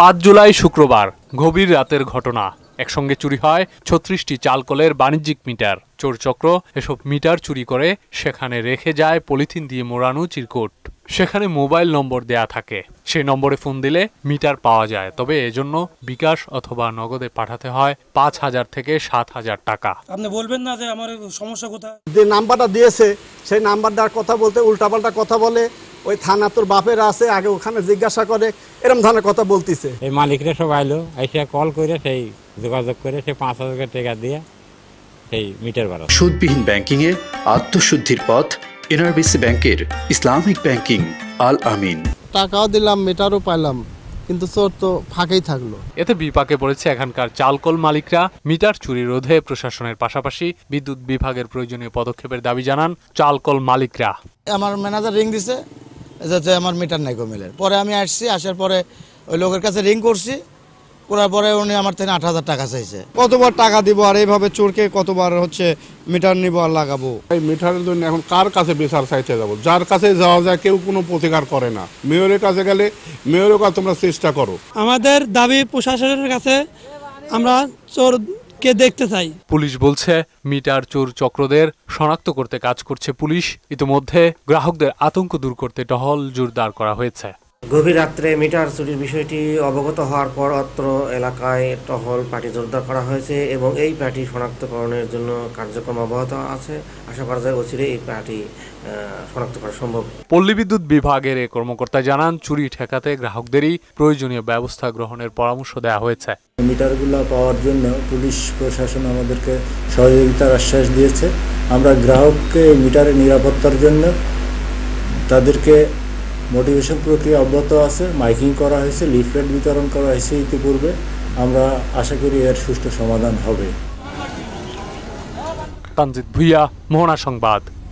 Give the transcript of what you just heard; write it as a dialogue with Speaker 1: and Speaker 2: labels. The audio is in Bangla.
Speaker 1: পাঁচ জুলাই শুক্রবার গভীর রাতের ঘটনা একসঙ্গে চুরি হয় ছত্রিশটি চালকলের বাণিজ্যিক মিটার চোরচক্র এসব মিটার চুরি করে সেখানে রেখে যায় পলিথিন দিয়ে মোড়ানো চিরকুট সেখানে মোবাইল নম্বর দেয়া থাকে সেই নম্বরে ফোন দিলে মিটার পাওয়া যায় তবে এজন্য বিকাশ অথবা নগদে পাঠাতে হয় পাঁচ হাজার থেকে সাত হাজার টাকা
Speaker 2: আপনি বলবেন না যে আমার সমস্যা কোথায় যে নাম্বারটা দিয়েছে সেই নাম্বারটার কথা বলতে উল্টাপাল্টা কথা বলে ওই থানা তোর বাপের আছে আগে ওখানে জিজ্ঞাসা করে এরম ধরনের কথা বলতিছে
Speaker 3: এই মালিকরা সব আইলো এসে কল করে সেই যোগাযোগ করে সে পাঁচ হাজার টাকা দিয়ে সেই মিটার বাড়া সুদবিহীন ব্যাংকিং এ আত্মশুদ্ধির পথ এনআরবিসি ব্যাংকের ইসলামিক ব্যাংকিং আল আমিন টাকাও দিলাম মিটারও পাইলাম কিন্তু চোর তো ফাঁকেই থাকলো
Speaker 1: এতে বিপাকে পড়েছে এখানকার চালকল মালিকরা মিটার চুরি রোধে প্রশাসনের পাশাপাশি বিদ্যুৎ বিভাগের প্রয়োজনীয় পদক্ষেপের দাবি জানান চালকল মালিকরা
Speaker 2: আমার ম্যানেজার রিং দিছে যে আমার মিটার নাই মিলের পরে আমি আসছি আসার পরে ওই লোকের কাছে রিং করছি করার পরে উনি আমার থেকে আট হাজার টাকা চাইছে কতবার টাকা দিব আর এইভাবে চোরকে কতবার হচ্ছে মিটার নিব আর লাগাবো এই মিটারের জন্য এখন কার কাছে বিচার
Speaker 3: চাইতে যাবো যার কাছে যাওয়া যায় কেউ কোনো প্রতিকার করে না মেয়রের কাছে গেলে মেয়রের কাছে তোমরা চেষ্টা
Speaker 1: করো
Speaker 2: আমাদের দাবি প্রশাসনের কাছে আমরা চোর কে দেখতে চাই
Speaker 1: পুলিশ বলছে মিটার চোর চক্রদের শনাক্ত করতে কাজ করছে পুলিশ ইতিমধ্যে গ্রাহকদের আতঙ্ক দূর করতে টহল জোরদার করা হয়েছে
Speaker 2: গভীর রাত্রে মিটার চুরির বিষয়টি অবগত হওয়ার পর অত্র এলাকায় টহল পার্টি জোরদার করা হয়েছে এবং এই পার্টি শনাক্তকরণের জন্য কার্যক্রম অব্যাহত আছে আশা করা যায় অচিরে এই পার্টি
Speaker 1: শনাক্ত করা সম্ভব পল্লী বিদ্যুৎ বিভাগের এ কর্মকর্তা জানান চুরি ঠেকাতে গ্রাহকদেরই প্রয়োজনীয় ব্যবস্থা গ্রহণের পরামর্শ দেওয়া হয়েছে
Speaker 3: মিটারগুলো পাওয়ার জন্য পুলিশ প্রশাসন আমাদেরকে সহযোগিতার আশ্বাস দিয়েছে আমরা গ্রাহককে মিটারের নিরাপত্তার জন্য তাদেরকে মোটিভেশন প্রক্রিয়া অব্যাহত আছে মাইকিং করা হয়েছে লিফলেট বিতরণ করা হয়েছে ইতিপূর্বে আমরা আশা করি এর সুষ্ঠু সমাধান হবে
Speaker 1: তানজিদ ভুইয়া মোহনা সংবাদ